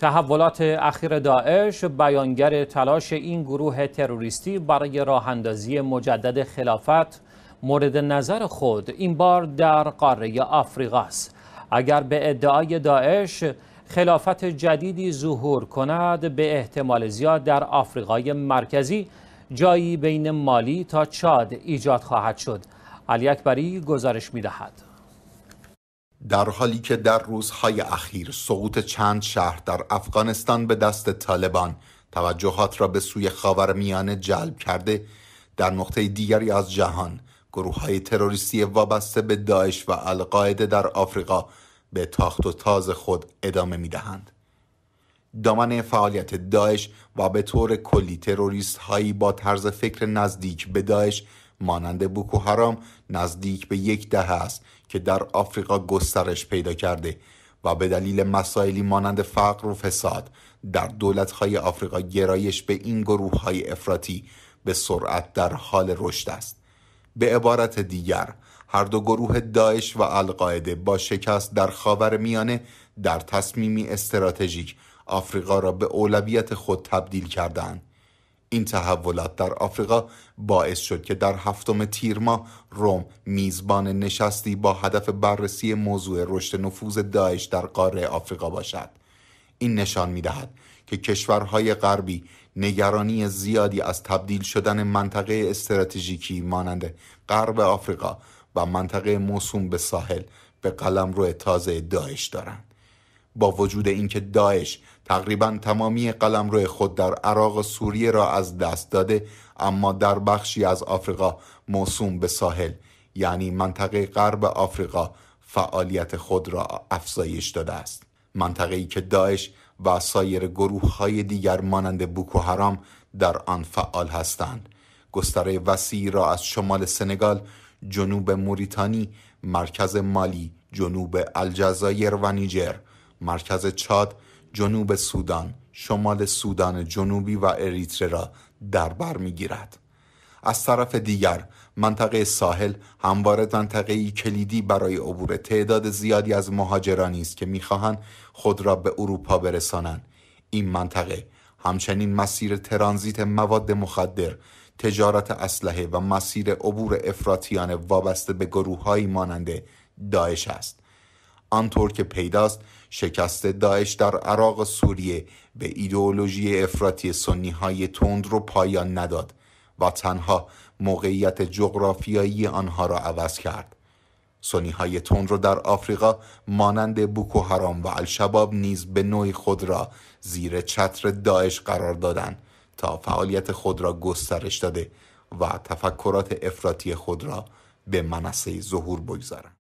تحولات اخیر داعش بیانگر تلاش این گروه تروریستی برای اندازی مجدد خلافت مورد نظر خود این بار در قاره آفریقا است اگر به ادعای داعش خلافت جدیدی ظهور کند به احتمال زیاد در آفریقای مرکزی جایی بین مالی تا چاد ایجاد خواهد شد علی اکبری گزارش میدهد در حالی که در روزهای اخیر سقوط چند شهر در افغانستان به دست طالبان توجهات را به سوی میانه جلب کرده در نقطه دیگری از جهان گروه های تروریستی وابسته به داعش و القاعده در آفریقا به تاخت و تاز خود ادامه می دهند. دامنه فعالیت داعش و به طور کلی تروریست هایی با طرز فکر نزدیک به داعش مانند بوکو هرام نزدیک به یک دهه است که در آفریقا گسترش پیدا کرده و به دلیل مسائلی مانند فقر و فساد در دولتهای آفریقا گرایش به این گروه های افراطی به سرعت در حال رشد است به عبارت دیگر هر دو گروه داعش و القاعده با شکست در خاور میانه در تصمیمی استراتژیک آفریقا را به اولویت خود تبدیل کردند این تحولات در آفریقا باعث شد که در هفتم تیر ماه روم میزبان نشستی با هدف بررسی موضوع رشد نفوذ داعش در قاره آفریقا باشد این نشان میدهد که کشورهای غربی نگرانی زیادی از تبدیل شدن منطقه استراتژیکی مانند غرب آفریقا و منطقه موسوم به ساحل به قلم قلمرو تازه داعش دارند با وجود اینکه داعش تقریبا تمامی قلمرو خود در عراق و سوریه را از دست داده اما در بخشی از آفریقا موسوم به ساحل یعنی منطقه غرب آفریقا فعالیت خود را افزایش داده است منطقه ای که داعش و سایر گروه های دیگر مانند بوکو حرام در آن فعال هستند گستره وسیعی را از شمال سنگال جنوب موریتانی مرکز مالی جنوب الجزایر و نیجر مرکز چاد، جنوب سودان، شمال سودان جنوبی و اریتره را در بر میگیرد. از طرف دیگر منطقه ساحل همواره منطقه کلیدی برای عبور تعداد زیادی از مهاجرانی است که میخواهند خود را به اروپا برسانند این منطقه همچنین مسیر ترانزیت مواد مخدر تجارت اسلحه و مسیر عبور افراطیان وابسته به گروههایی مانند داعش است آنطور که پیداست شکست داعش در عراق و سوریه به ایدئولوژی افراطی سنی های تند رو پایان نداد و تنها موقعیت جغرافیایی آنها را عوض کرد. سنی های تند رو در آفریقا مانند بوکو حرام و الشباب نیز به نوعی خود را زیر چتر داعش قرار دادند تا فعالیت خود را گسترش داده و تفکرات افراطی خود را به منصه ظهور بگذارند.